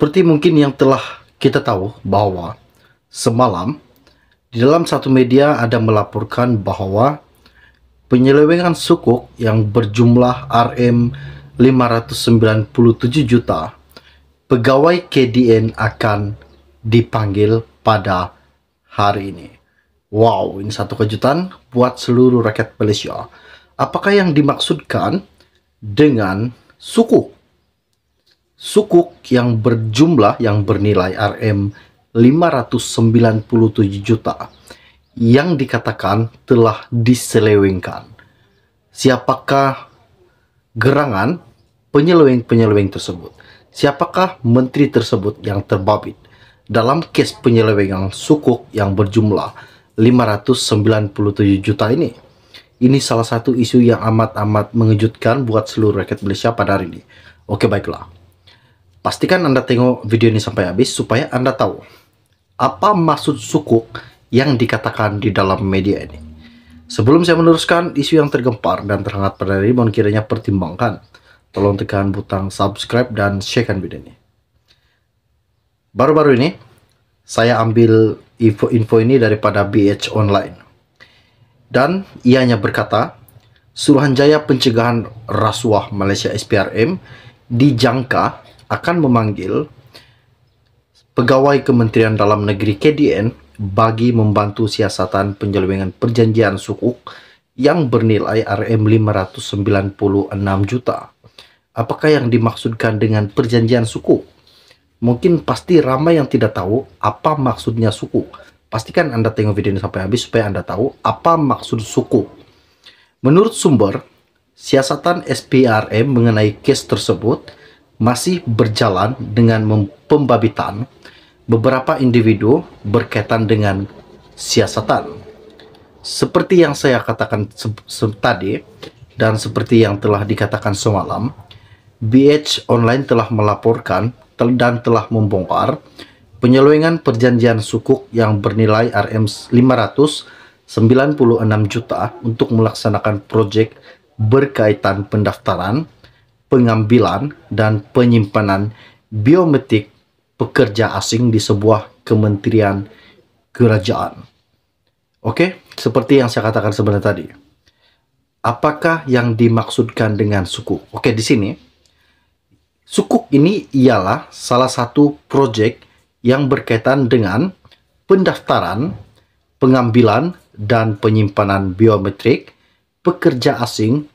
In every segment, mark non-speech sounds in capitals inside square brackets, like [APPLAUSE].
Seperti mungkin yang telah kita tahu bahwa semalam di dalam satu media ada melaporkan bahwa penyelewengan sukuk yang berjumlah RM 597 juta pegawai KDN akan dipanggil pada hari ini. Wow, ini satu kejutan buat seluruh rakyat Malaysia. Apakah yang dimaksudkan dengan suku? sukuk yang berjumlah yang bernilai RM 597 juta yang dikatakan telah diselewengkan. Siapakah gerangan penyeleweng-penyeleweng tersebut? Siapakah menteri tersebut yang terbabit dalam kes penyelewengan sukuk yang berjumlah 597 juta ini? Ini salah satu isu yang amat-amat mengejutkan buat seluruh rakyat Malaysia pada hari ini. Oke, baiklah. Pastikan Anda tengok video ini sampai habis supaya Anda tahu apa maksud sukuk yang dikatakan di dalam media ini. Sebelum saya meneruskan isu yang tergempar dan terhangat pada hari ini, mohon kiranya pertimbangkan. Tolong tekan butang subscribe dan sharekan video ini. Baru-baru ini, saya ambil info-info ini daripada BH Online. Dan ianya berkata, Suruhanjaya Pencegahan Rasuah Malaysia SPRM dijangka akan memanggil pegawai Kementerian Dalam Negeri KDN bagi membantu siasatan penyelewengan perjanjian sukuk yang bernilai RM 596 juta. Apakah yang dimaksudkan dengan perjanjian suku? Mungkin pasti ramai yang tidak tahu apa maksudnya suku. Pastikan Anda tengok video ini sampai habis supaya Anda tahu apa maksud suku. Menurut sumber, siasatan SPRM mengenai kes tersebut masih berjalan dengan pembabitan beberapa individu berkaitan dengan siasatan. Seperti yang saya katakan se se tadi dan seperti yang telah dikatakan semalam, BH Online telah melaporkan tel dan telah membongkar penyelewengan perjanjian sukuk yang bernilai RM 596 juta untuk melaksanakan proyek berkaitan pendaftaran pengambilan dan penyimpanan biometrik pekerja asing di sebuah kementerian kerajaan. Oke, seperti yang saya katakan sebenarnya tadi. Apakah yang dimaksudkan dengan suku? Oke, di sini suku ini ialah salah satu proyek yang berkaitan dengan pendaftaran, pengambilan, dan penyimpanan biometrik pekerja asing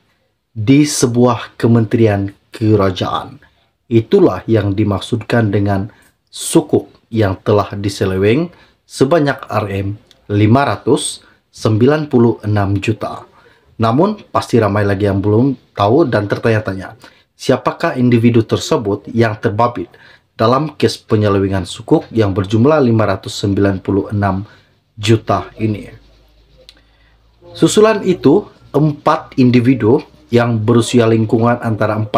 di sebuah kementerian kerajaan. Itulah yang dimaksudkan dengan sukuk yang telah diseleweng sebanyak RM 596 juta. Namun, pasti ramai lagi yang belum tahu dan tertanya-tanya, siapakah individu tersebut yang terbabit dalam kes penyelewengan sukuk yang berjumlah 596 juta ini. Susulan itu, empat individu yang berusia lingkungan antara 40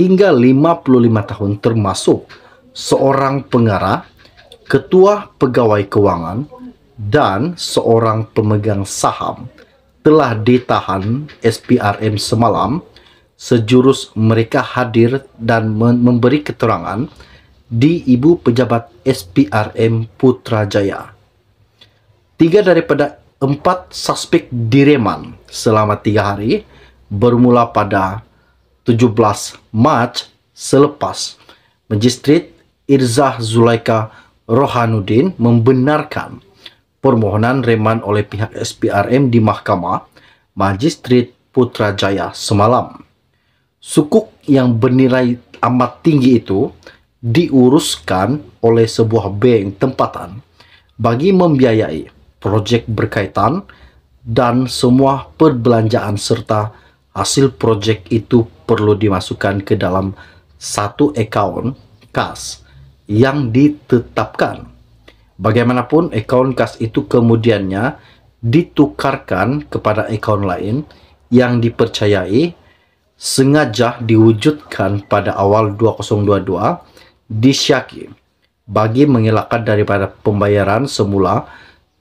hingga 55 tahun termasuk seorang pengarah, ketua pegawai keuangan, dan seorang pemegang saham telah ditahan SPRM semalam sejurus mereka hadir dan memberi keterangan di ibu pejabat SPRM Putrajaya. Tiga daripada empat suspek direman selama tiga hari bermula pada 17 Mac selepas Magistrate Irzah Zulaika Rohanuddin membenarkan permohonan reman oleh pihak SPRM di Mahkamah Magistrate Putrajaya semalam. Sukuk yang bernilai amat tinggi itu diuruskan oleh sebuah bank tempatan bagi membiayai projek berkaitan dan semua perbelanjaan serta hasil project itu perlu dimasukkan ke dalam satu account kas yang ditetapkan. Bagaimanapun account kas itu kemudiannya ditukarkan kepada account lain yang dipercayai sengaja diwujudkan pada awal 2022 disyaki bagi mengelakkan daripada pembayaran semula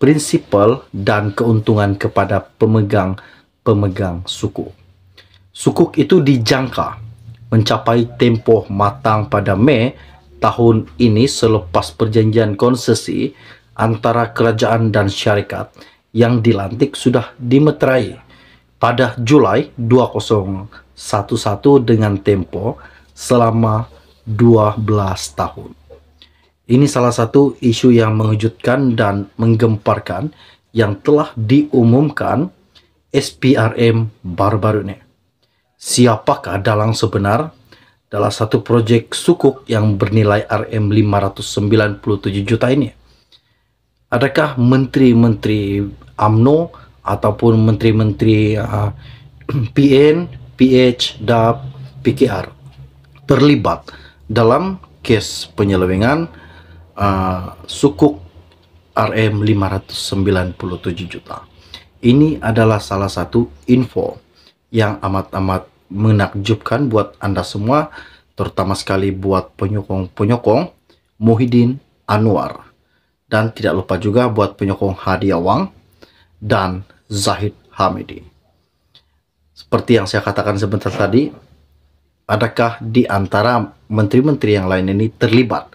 prinsipal dan keuntungan kepada pemegang-pemegang suku. Sukuk itu dijangka mencapai tempoh matang pada Mei tahun ini selepas perjanjian konsesi antara kerajaan dan syarikat yang dilantik sudah dimeterai pada Julai 2011 dengan tempo selama 12 tahun. Ini salah satu isu yang mengejutkan dan menggemparkan yang telah diumumkan SPRM baru-baru ini siapakah dalang sebenar dalam satu proyek sukuk yang bernilai RM 597 juta ini? Adakah menteri-menteri AMNO ataupun menteri-menteri uh, [CLEARS THROAT] PN, PH, dan PKR terlibat dalam kes penyelewengan uh, sukuk RM 597 juta? Ini adalah salah satu info yang amat-amat menakjubkan buat Anda semua, terutama sekali buat penyokong-penyokong Muhyiddin Anwar. Dan tidak lupa juga buat penyokong Hadi Awang dan Zahid Hamidi. Seperti yang saya katakan sebentar tadi, adakah di antara menteri-menteri yang lain ini terlibat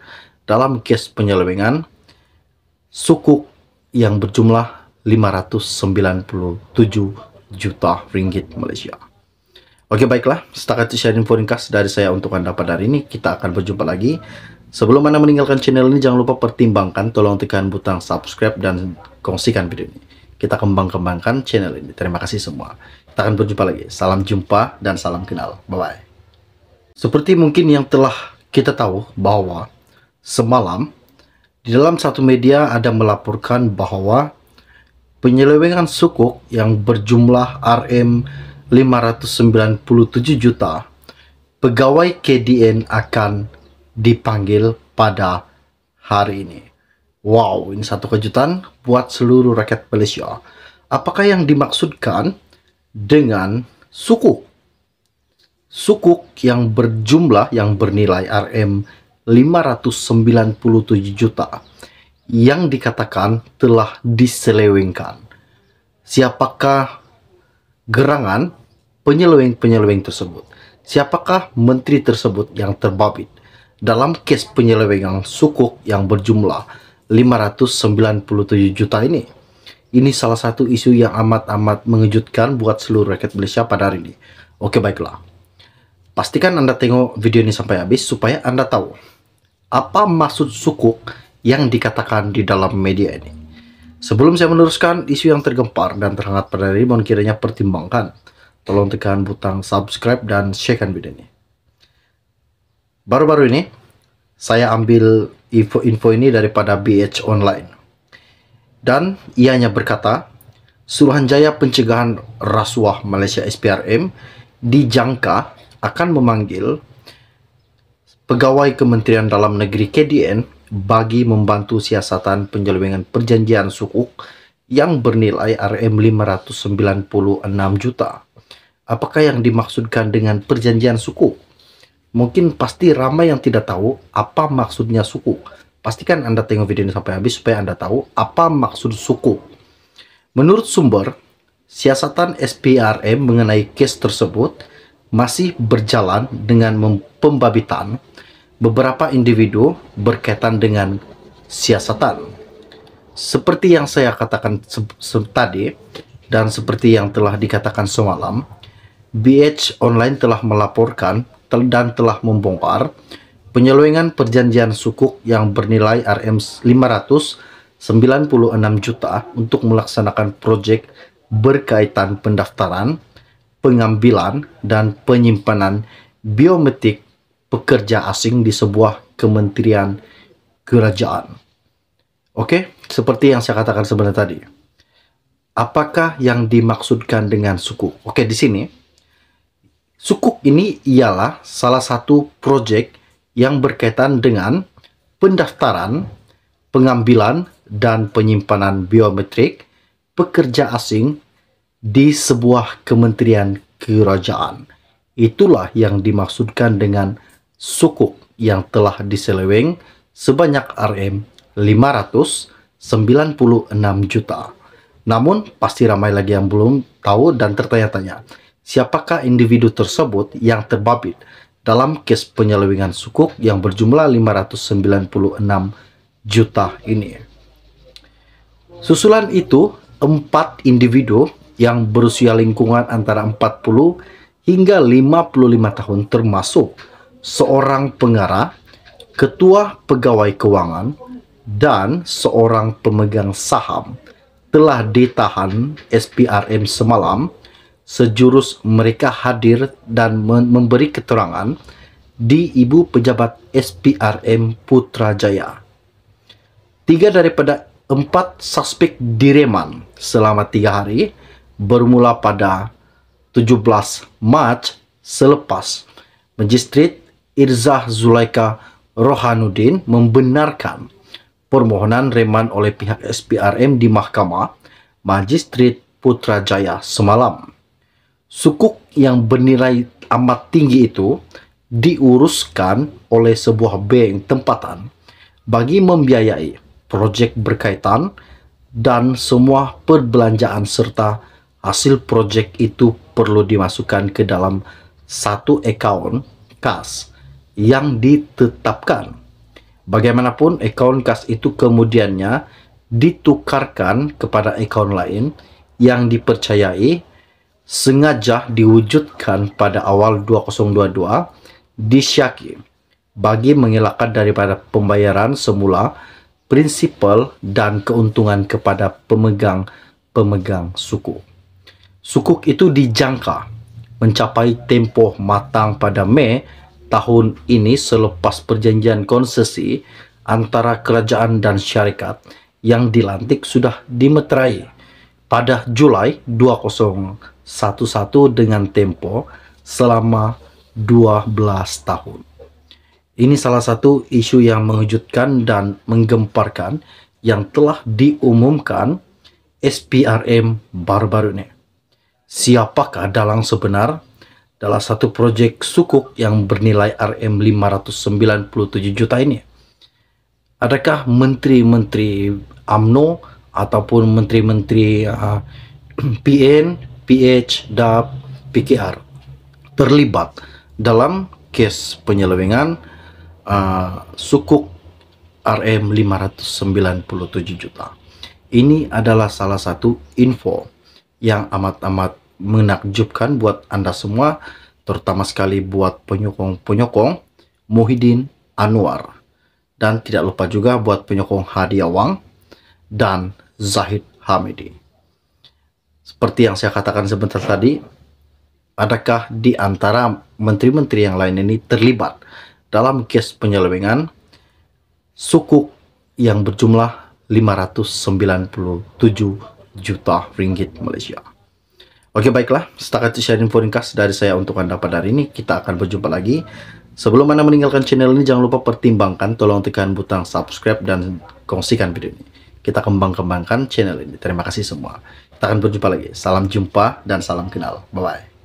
dalam kes penyelewengan suku yang berjumlah 597 juta ringgit Malaysia? Oke baiklah, setakat itu sharing podcast dari saya untuk Anda pada hari ini. Kita akan berjumpa lagi. Sebelum Anda meninggalkan channel ini, jangan lupa pertimbangkan tolong tekan butang subscribe dan kongsikan video ini. Kita kembang-kembangkan channel ini. Terima kasih semua. Kita akan berjumpa lagi. Salam jumpa dan salam kenal. Bye-bye. Seperti mungkin yang telah kita tahu bahwa semalam di dalam satu media ada melaporkan bahwa penyelewengan sukuk yang berjumlah RM 597 juta pegawai KDN akan dipanggil pada hari ini. Wow, ini satu kejutan buat seluruh rakyat Malaysia. Apakah yang dimaksudkan dengan suku suku yang berjumlah yang bernilai RM 597 juta yang dikatakan telah diselewengkan. Siapakah gerangan penyeleweng-penyeleweng tersebut. Siapakah menteri tersebut yang terbabit dalam kes penyelewengan sukuk yang berjumlah 597 juta ini? Ini salah satu isu yang amat-amat mengejutkan buat seluruh rakyat Malaysia pada hari ini. Oke baiklah, pastikan Anda tengok video ini sampai habis supaya Anda tahu apa maksud sukuk yang dikatakan di dalam media ini. Sebelum saya meneruskan isu yang tergempar dan terhangat pada hari ini, mohon kiranya pertimbangkan. Tolong tekan butang subscribe dan sharekan video ini. Baru-baru ini, saya ambil info-info ini daripada BH Online. Dan ianya berkata, Suruhanjaya Pencegahan Rasuah Malaysia SPRM dijangka akan memanggil pegawai Kementerian Dalam Negeri KDN bagi membantu siasatan penyelewengan perjanjian sukuk yang bernilai RM 596 juta. Apakah yang dimaksudkan dengan perjanjian suku? Mungkin pasti ramai yang tidak tahu apa maksudnya suku. Pastikan Anda tengok video ini sampai habis supaya Anda tahu apa maksud suku. Menurut sumber, siasatan SPRM mengenai kes tersebut masih berjalan dengan pembabitan beberapa individu berkaitan dengan siasatan. Seperti yang saya katakan se se tadi dan seperti yang telah dikatakan semalam, BH Online telah melaporkan tel dan telah membongkar penyelewengan perjanjian sukuk yang bernilai RM 596 juta untuk melaksanakan proyek berkaitan pendaftaran, pengambilan, dan penyimpanan biometrik pekerja asing di sebuah kementerian kerajaan. Oke, seperti yang saya katakan sebentar tadi. Apakah yang dimaksudkan dengan sukuk? Oke, di sini sukuk ini ialah salah satu proyek yang berkaitan dengan pendaftaran, pengambilan, dan penyimpanan biometrik pekerja asing di sebuah kementerian kerajaan. Itulah yang dimaksudkan dengan sukuk yang telah diseleweng sebanyak RM 596 juta. Namun, pasti ramai lagi yang belum tahu dan tertanya-tanya, siapakah individu tersebut yang terbabit dalam kes penyelewengan sukuk yang berjumlah 596 juta ini. Susulan itu, empat individu yang berusia lingkungan antara 40 hingga 55 tahun termasuk seorang pengarah, ketua pegawai keuangan, dan seorang pemegang saham telah ditahan SPRM semalam. Sejurus mereka hadir dan memberi keterangan di ibu pejabat SPRM Putrajaya. Tiga daripada empat suspek direman selama tiga hari bermula pada 17 Mac selepas Magistrate Irzah Zulaika Rohanuddin membenarkan permohonan reman oleh pihak SPRM di Mahkamah Majistrit Putrajaya semalam. Sukuk yang bernilai amat tinggi itu diuruskan oleh sebuah bank tempatan bagi membiayai proyek berkaitan dan semua perbelanjaan serta hasil proyek itu perlu dimasukkan ke dalam satu account kas yang ditetapkan. Bagaimanapun, akaun kas itu kemudiannya ditukarkan kepada akaun lain yang dipercayai sengaja diwujudkan pada awal 2022 disyaki bagi mengelakkan daripada pembayaran semula prinsipal dan keuntungan kepada pemegang-pemegang suku. Sukuk itu dijangka mencapai tempoh matang pada Mei tahun ini selepas perjanjian konsesi antara kerajaan dan syarikat yang dilantik sudah dimeterai pada Julai 2011 dengan tempo selama 12 tahun. Ini salah satu isu yang mengejutkan dan menggemparkan yang telah diumumkan SPRM baru-baru ini. Siapakah dalang sebenar adalah satu proyek sukuk yang bernilai RM 597 juta ini. Adakah menteri-menteri AMNO ataupun menteri-menteri uh, [CLEARS THROAT] PN, PH, dan PKR terlibat dalam kes penyelewengan uh, sukuk RM 597 juta. Ini adalah salah satu info yang amat-amat menakjubkan buat Anda semua, terutama sekali buat penyokong-penyokong Muhyiddin Anwar. Dan tidak lupa juga buat penyokong Hadi Awang dan Zahid Hamidi. Seperti yang saya katakan sebentar tadi, adakah di antara menteri-menteri yang lain ini terlibat dalam kes penyelewengan suku yang berjumlah 597 juta ringgit Malaysia? Oke baiklah, setakat itu sharing ringkas dari saya untuk Anda pada hari ini. Kita akan berjumpa lagi. Sebelum Anda meninggalkan channel ini, jangan lupa pertimbangkan tolong tekan butang subscribe dan kongsikan video ini. Kita kembang-kembangkan channel ini. Terima kasih semua. Kita akan berjumpa lagi. Salam jumpa dan salam kenal. Bye-bye.